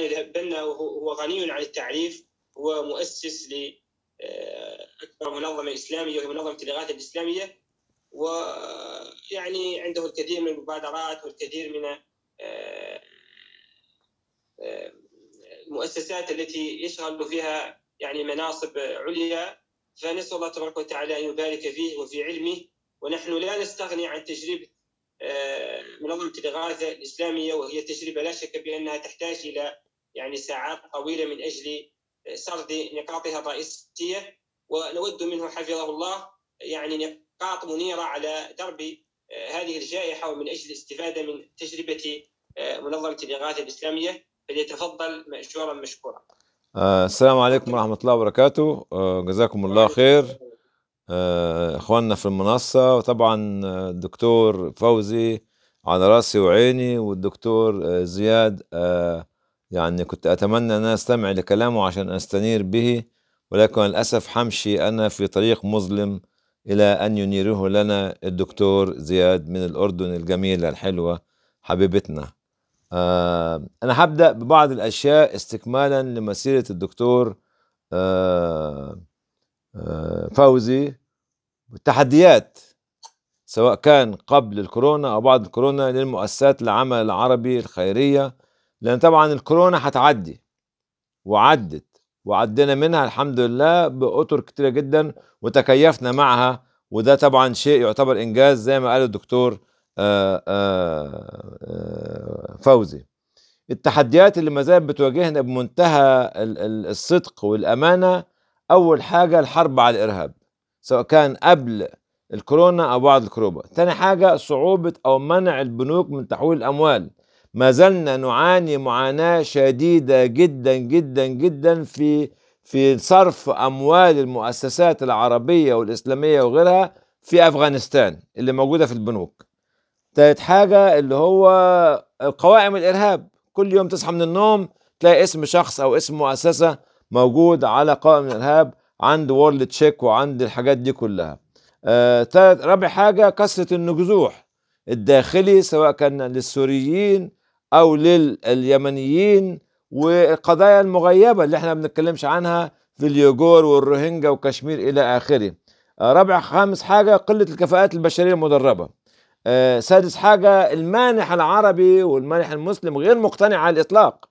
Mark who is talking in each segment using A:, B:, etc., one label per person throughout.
A: يعني بنا هو غني عن التعريف هو مؤسس ل آه، اكبر منظمه اسلاميه وهي منظمه الاغاثه الاسلاميه ويعني عنده الكثير من المبادرات والكثير من المؤسسات آه، آه، التي يشغل فيها يعني مناصب عليا فنسال الله تبارك وتعالى ان يبارك فيه وفي علمه ونحن لا نستغني عن تجربه منظمه الاغاثه الاسلاميه وهي تجربه لا شك بانها تحتاج الى يعني ساعات طويلة من أجل سرد نقاطها الرئيسية ونود منه حفظه الله يعني نقاط منيرة على درب آه، هذه الجائحة ومن أجل الاستفادة من تجربة آه، منظمة الإغاثة الإسلامية فليتفضل مأجورا مشكورا آه، السلام عليكم ورحمة الله وبركاته جزاكم الله خير إخواننا في المنصة وطبعا الدكتور فوزي على راسي وعيني والدكتور زياد يعني كنت أتمنى أن أستمع لكلامه عشان أستنير به ولكن للأسف حمشي أنا في طريق مظلم إلى أن ينيره لنا الدكتور زياد من الأردن الجميلة الحلوة حبيبتنا آه، أنا هبدأ ببعض الأشياء استكمالا لمسيرة الدكتور آه، آه، فوزي والتحديات سواء كان قبل الكورونا أو بعد الكورونا للمؤسسات العمل العربي الخيرية لان طبعا الكورونا هتعدي وعدت وعدينا منها الحمد لله باطر كتيره جدا وتكيفنا معها وده طبعا شيء يعتبر انجاز زي ما قال الدكتور آه، آه، آه، فوزي التحديات اللي ما زالت بتواجهنا بمنتهى الصدق والامانه اول حاجه الحرب على الارهاب سواء كان قبل الكورونا او بعد الكورونا تاني حاجه صعوبه او منع البنوك من تحويل الاموال ما زلنا نعاني معاناة شديدة جدا جدا جدا في في صرف أموال المؤسسات العربية والإسلامية وغيرها في أفغانستان اللي موجودة في البنوك تالت حاجة اللي هو قوائم الإرهاب كل يوم تصحى من النوم تلاقي اسم شخص أو اسم مؤسسة موجود على قوائم الإرهاب عند وورلد تشيك وعند الحاجات دي كلها آه تالت رابع حاجة كثرة النجزوح الداخلي سواء كان للسوريين او لليمنيين والقضايا المغيبه اللي احنا ما بنتكلمش عنها في اليوجور والروهينجا وكشمير الى اخره. آه، رابع خامس حاجه قله الكفاءات البشريه المدربه. آه، سادس حاجه المانح العربي والمانح المسلم غير مقتنع على الاطلاق.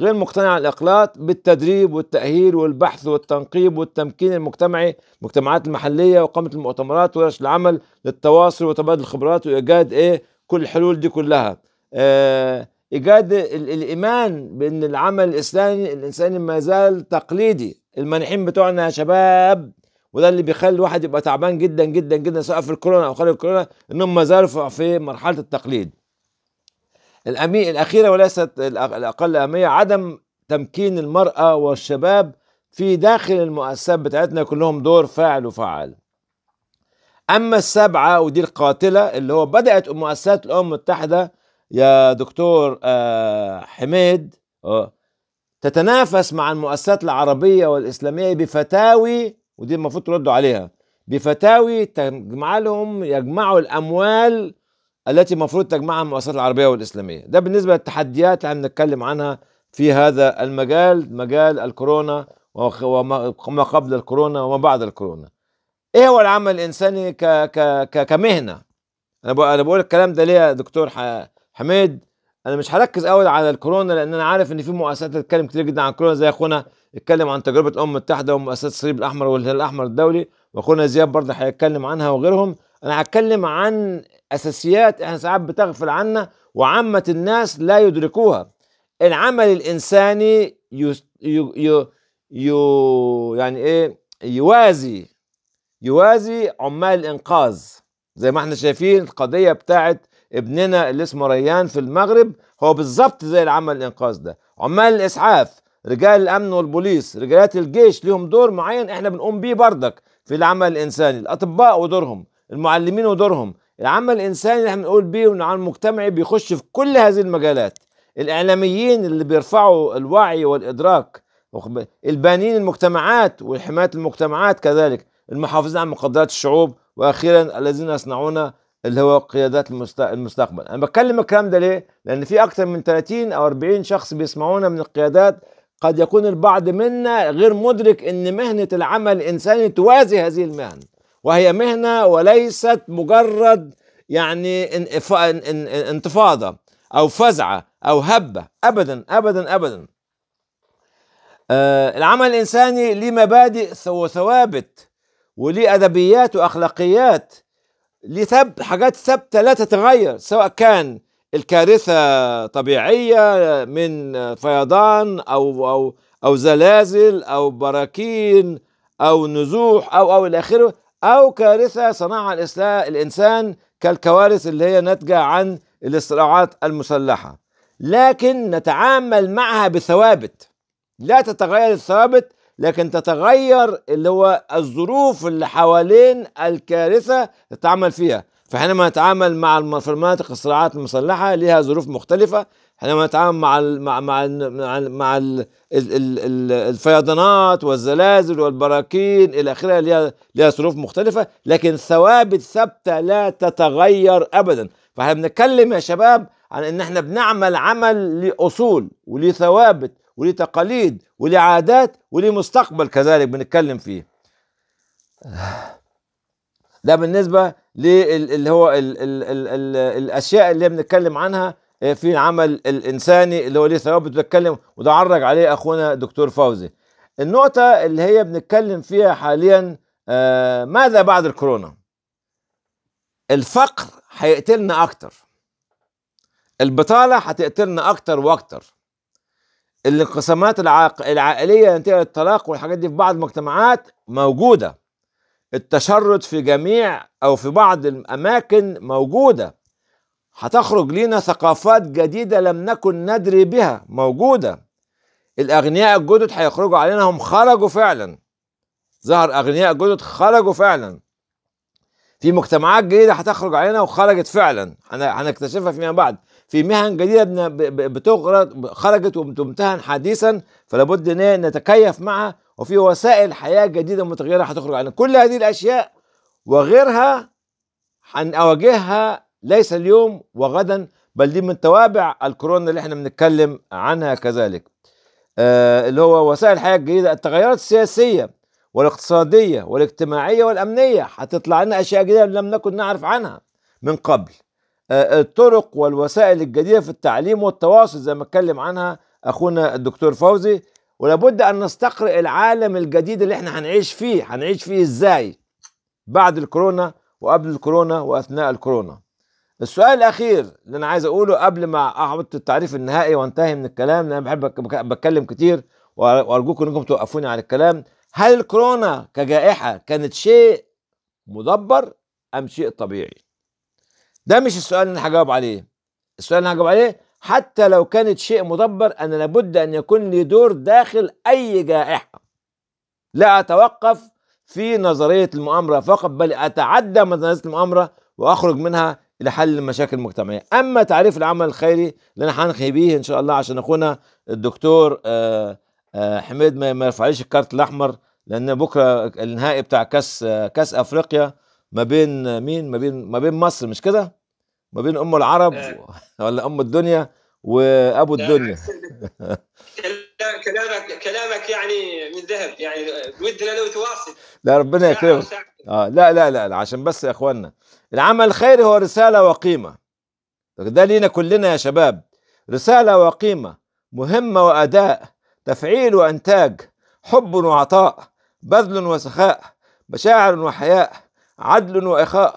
A: غير مقتنع على الاطلاق بالتدريب والتاهيل والبحث والتنقيب والتمكين المجتمعي المجتمعات المحليه وقامه المؤتمرات ورش العمل للتواصل وتبادل الخبرات وايجاد ايه كل الحلول دي كلها. آه ايجاد الايمان بان العمل الاسلامي الانساني ما زال تقليدي المانحين بتوعنا يا شباب وده اللي بيخلي الواحد يبقى تعبان جدا جدا جدا سواء في الكورونا او خارج الكورونا انهم ما زالوا في مرحله التقليد الأمي الأخيرة وليست الأقل أهمية عدم تمكين المرأة والشباب في داخل المؤسسات بتاعتنا كلهم دور فاعل وفعال أما السبعة ودي القاتلة اللي هو بدأت مؤسسات الأمم المتحدة يا دكتور آه، حميد تتنافس مع المؤسسات العربية والإسلامية بفتاوي ودي المفروض تردوا عليها بفتاوي تجمع لهم يجمعوا الأموال التي المفروض تجمعها المؤسسات العربية والإسلامية ده بالنسبة للتحديات اللي نتكلم عنها في هذا المجال مجال الكورونا وما قبل الكورونا وما بعد الكورونا ايه هو العمل الانساني ك ك ك كمهنه انا بقول الكلام ده ليه يا دكتور ح... حميد انا مش هركز قوي على الكورونا لان انا عارف ان في مؤسسات بتتكلم كتير جدا عن الكورونا زي اخونا اتكلم عن تجربه الامم المتحده ومؤسسه الصليب الاحمر والهلال الاحمر الدولي واخونا زياد برضه هيتكلم عنها وغيرهم انا هتكلم عن اساسيات احنا ساعات بتغفل عنها وعامه الناس لا يدركوها العمل الانساني يو يو يو, يو يعني ايه يوازي يوازي عمال الانقاذ زي ما احنا شايفين القضيه بتاعت ابننا اللي اسمه ريان في المغرب هو بالظبط زي العمل الانقاذ ده عمال الاسعاف رجال الامن والبوليس رجالات الجيش ليهم دور معين احنا بنقوم بيه بردك في العمل الانساني الاطباء ودورهم المعلمين ودورهم العمل الانساني اللي احنا بنقول بيه والعمل المجتمعي بيخش في كل هذه المجالات الاعلاميين اللي بيرفعوا الوعي والادراك البانين المجتمعات وحمايه المجتمعات كذلك المحافظين على مقدرات الشعوب واخيرا الذين يصنعون اللي هو قيادات المستقبل انا بتكلم الكلام ده ليه لان في اكثر من 30 او 40 شخص بيسمعونا من القيادات قد يكون البعض منا غير مدرك ان مهنه العمل الانساني توازي هذه المهن وهي مهنه وليست مجرد يعني انتفاضه او فزعه او هبه ابدا ابدا ابدا آه العمل الانساني ليه مبادئ وثوابت وليه ادبيات واخلاقيات ليه ثب حاجات ثابته لا تتغير سواء كان الكارثه طبيعيه من فيضان او او او زلازل او براكين او نزوح او او الى اخره او كارثه صنعها الانسان كالكوارث اللي هي ناتجه عن الصراعات المسلحه لكن نتعامل معها بثوابت لا تتغير الثوابت لكن تتغير اللي هو الظروف اللي حوالين الكارثه تتعامل فيها فاحنا لما نتعامل مع في المناطق الصراعات المسلحه ليها ظروف مختلفه احنا لما نتعامل مع الـ مع مع الـ مع, الـ الـ الـ الفيضانات والزلازل والبراكين الى اخره ليها ليها ظروف مختلفه لكن ثوابت ثابته لا تتغير ابدا فاحنا بنتكلم يا شباب عن ان احنا بنعمل عمل لاصول ولثوابت وليه تقاليد وليه عادات وليه مستقبل كذلك بنتكلم فيه ده بالنسبة اللي هو الـ الـ الـ الـ الأشياء اللي بنتكلم عنها آه، في العمل الإنساني اللي هو ليه ثوابت بتكلم وده عرج عليه أخونا دكتور فوزي النقطة اللي هي بنتكلم فيها حاليا آه، ماذا بعد الكورونا الفقر هيقتلنا أكتر البطالة هتقتلنا أكتر وأكتر الانقسامات العق... العائليه ينتهي الطلاق والحاجات دي في بعض المجتمعات موجوده التشرد في جميع او في بعض الاماكن موجوده هتخرج لينا ثقافات جديده لم نكن ندري بها موجوده الاغنياء الجدد هيخرجوا علينا هم خرجوا فعلا ظهر اغنياء جدد خرجوا فعلا في مجتمعات جديده هتخرج علينا وخرجت فعلا هنكتشفها فيما بعد في مهن جديدة بتغرق خرجت وبتمتهن حديثا فلا بد نتكيف معها وفي وسائل حياة جديدة متغيرة هتخرج علينا يعني كل هذه الأشياء وغيرها هنواجهها ليس اليوم وغدا بل دي من توابع الكورونا اللي احنا بنتكلم عنها كذلك آه اللي هو وسائل الحياة الجديدة التغيرات السياسية والاقتصادية والاجتماعية والأمنية هتطلع لنا أشياء جديدة لم نكن نعرف عنها من قبل آه، آه، الطرق والوسائل الجديده في التعليم والتواصل زي ما اتكلم عنها اخونا الدكتور فوزي ولابد ان نستقرئ العالم الجديد اللي احنا هنعيش فيه هنعيش فيه ازاي بعد الكورونا وقبل الكورونا واثناء الكورونا السؤال الاخير اللي انا عايز اقوله قبل ما احط التعريف النهائي وانتهي من الكلام لان انا بحب بتكلم كتير وارجوكم انكم توقفوني على الكلام هل الكورونا كجائحه كانت شيء مدبر ام شيء طبيعي ده مش السؤال اللي انا هجاوب عليه السؤال اللي هجاوب عليه حتى لو كانت شيء مدبر انا لابد ان يكون لي دور داخل اي جائحه لا اتوقف في نظريه المؤامره فقط بل اتعدى نظريه المؤامره واخرج منها الى حل المشاكل المجتمعيه اما تعريف العمل الخيري اللي انا هنخي بيه ان شاء الله عشان اخونا الدكتور آه، آه، حميد ما يرفعليش الكارت الاحمر لان بكره النهائي بتاع كاس آه، كاس افريقيا ما بين مين ما بين ما بين مصر مش كده ما بين ام العرب آه. ولا ام الدنيا وابو الدنيا كلامك كلامك يعني من ذهب يعني ودنا لو تواصل لا ربنا يكرمك اه لا لا لا عشان بس يا اخوانا العمل الخيري هو رساله وقيمه ده لينا كلنا يا شباب رساله وقيمه مهمه واداء تفعيل وانتاج حب وعطاء بذل وسخاء مشاعر وحياء عدل واخاء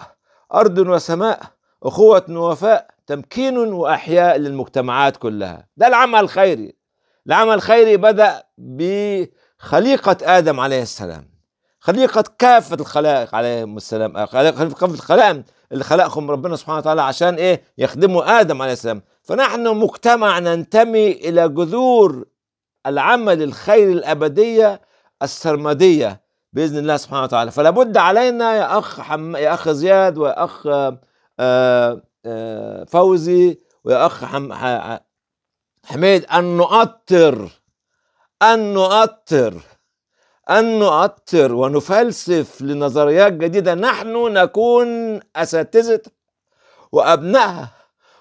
A: ارض وسماء اخوه ووفاء تمكين واحياء للمجتمعات كلها ده العمل الخيري العمل الخيري بدا بخليقه ادم عليه السلام خليقه كافه الخلائق عليهم السلام كافه الخلائق اللي خلقهم ربنا سبحانه وتعالى عشان ايه يخدموا ادم عليه السلام فنحن مجتمع ننتمي الى جذور العمل الخيري الابديه السرمديه باذن الله سبحانه وتعالى فلا بد علينا يا اخ حم... يا اخ زياد ويا اخ آه، آه، فوزي ويا اخ حم... حميد ان نؤطر ان نؤطر أن نؤطر ونفلسف لنظريات جديدة نحن نكون أساتذة وأبنائها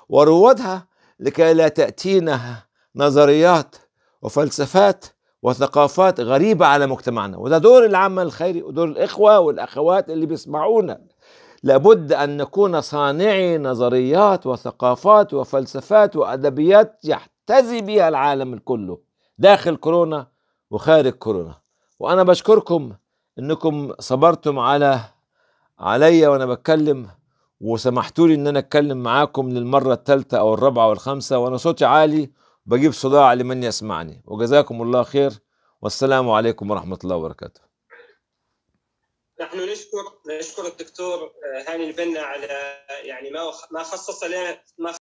A: وروادها لكي لا تأتينا نظريات وفلسفات وثقافات غريبة على مجتمعنا وده دور العمل الخيري ودور الإخوة والأخوات اللي بيسمعونا لابد أن نكون صانعي نظريات وثقافات وفلسفات وأدبيات يحتذي بها العالم كله داخل كورونا وخارج كورونا وأنا بشكركم أنكم صبرتم على عليا وأنا بتكلم وسمحتولي ان انا اتكلم معاكم للمره الثالثه او الرابعه والخامسه وانا صوتي عالي بجيب صداع لمن يسمعني وجزاكم الله خير والسلام عليكم ورحمة الله وبركاته نحن نشكر نشكر الدكتور آه، هاني البنا على يعني ما ما خصص لنا ما